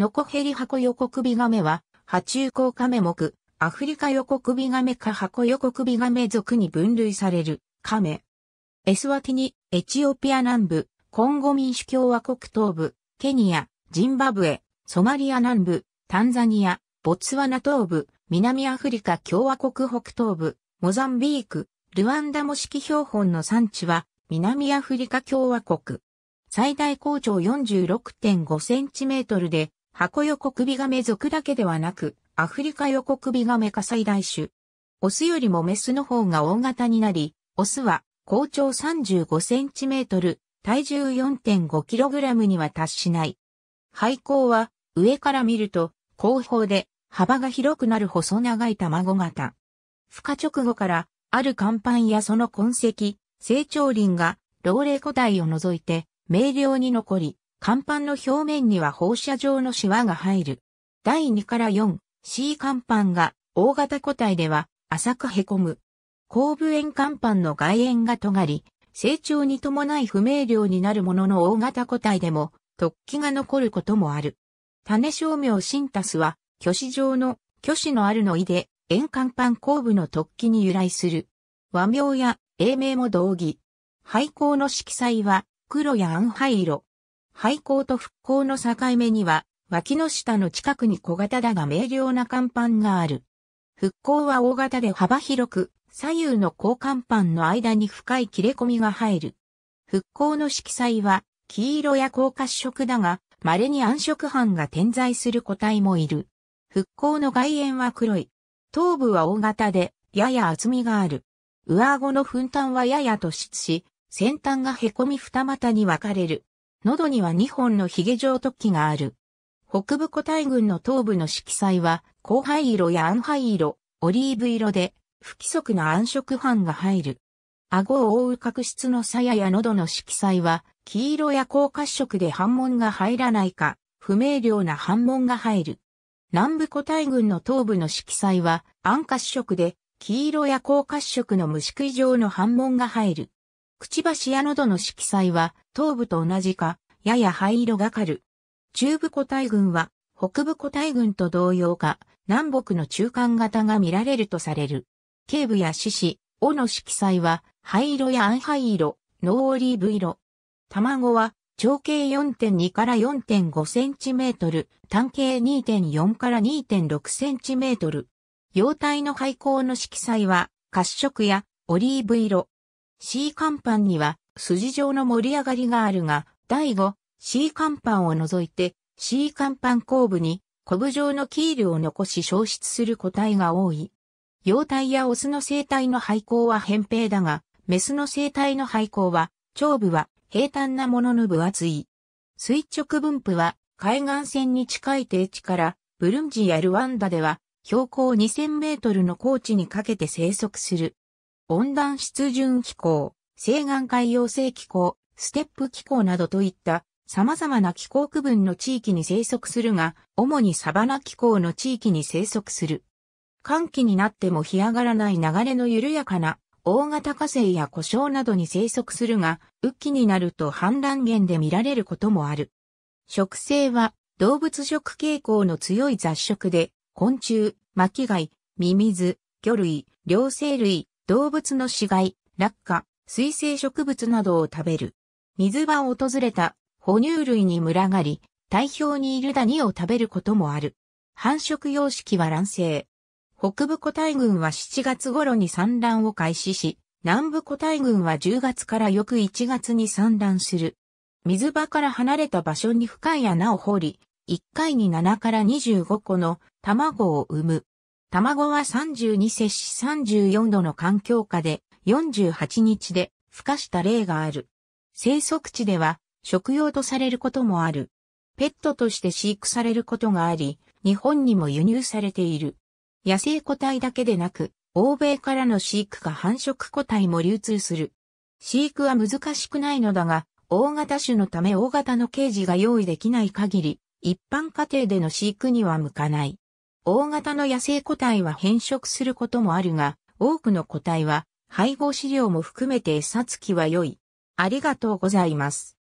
ノコヘリハコヨコクビガメは、爬虫甲カメ目、アフリカヨコクビガメかハコヨコクビガメ属に分類される、カメ。エスワティニ、エチオピア南部、コンゴ民主共和国東部、ケニア、ジンバブエ、ソマリア南部、タンザニア、ボツワナ東部、南アフリカ共和国北東部、モザンビーク、ルワンダ模式標本の産地は、南アフリカ共和国。最大高潮46.5センチメートルで、箱横首ガメ属だけではなく、アフリカ横首ガメ科最大種。オスよりもメスの方が大型になり、オスは高長 35cm、体重 4.5kg には達しない。廃校は上から見ると後方で幅が広くなる細長い卵型。孵化直後からある甲板やその痕跡、成長輪が老齢古代を除いて明瞭に残り、甲板の表面には放射状のシワが入る。第2から 4C 甲板が大型個体では浅く凹む。後部円甲板の外縁が尖り、成長に伴い不明瞭になるものの大型個体でも突起が残ることもある。種照明シンタスは、虚子状の、虚子のあるのいで、円甲板後部の突起に由来する。和名や英名も同義。廃校の色彩は、黒や暗灰色。廃校と復興の境目には、脇の下の近くに小型だが明瞭な甲板がある。復興は大型で幅広く、左右の高甲板の間に深い切れ込みが入る。復興の色彩は、黄色や高褐色だが、稀に暗色斑が点在する個体もいる。復興の外縁は黒い。頭部は大型で、やや厚みがある。上顎の粉端はやや突出し、先端が凹み二股に分かれる。喉には2本の髭状突起がある。北部古代群の頭部の色彩は、紅灰色や暗灰色、オリーブ色で、不規則な暗色斑が入る。顎を覆う角質の鞘や喉の色彩は、黄色や高褐色で斑紋が入らないか、不明瞭な斑紋が入る。南部古代群の頭部の色彩は、暗褐色で、黄色や高褐色の無色状の斑紋が入る。くちばしや喉の色彩は頭部と同じか、やや灰色がかる。中部個体群は北部個体群と同様か、南北の中間型が見られるとされる。頸部や獅子、尾の色彩は灰色や暗灰色、ノーオリーブ色。卵は長径4.2から4.5センチメートル、単径2.4から2.6センチメートル。幼体の廃校の色彩は褐色やオリーブ色、C 甲板には筋状の盛り上がりがあるが、第5、C 甲板を除いて C 甲板後部にコブ状のキールを残し消失する個体が多い。幼体やオスの生体の廃校は扁平だが、メスの生体の廃校は、長部は平坦なものの分厚い。垂直分布は海岸線に近い低地から、ブルンジやルワンダでは標高2000メートルの高地にかけて生息する。温暖湿潤気候、西岸海洋性気候、ステップ気候などといった様々な気候区分の地域に生息するが、主にサバナ気候の地域に生息する。寒気になっても干上がらない流れの緩やかな大型火星や故障などに生息するが、雨季になると氾濫源で見られることもある。植生は動物食傾向の強い雑食で、昆虫、巻貝、ミミズ、魚類、両生類、動物の死骸、落下、水生植物などを食べる。水場を訪れた哺乳類に群がり、体表にいるダニを食べることもある。繁殖様式は卵生。北部個体群は7月頃に産卵を開始し、南部個体群は10月から翌1月に産卵する。水場から離れた場所に深い穴を掘り、1回に7から25個の卵を産む。卵は32摂氏34度の環境下で48日で孵化した例がある。生息地では食用とされることもある。ペットとして飼育されることがあり、日本にも輸入されている。野生個体だけでなく、欧米からの飼育か繁殖個体も流通する。飼育は難しくないのだが、大型種のため大型のケージが用意できない限り、一般家庭での飼育には向かない。大型の野生個体は変色することもあるが、多くの個体は配合飼料も含めて餌付きは良い。ありがとうございます。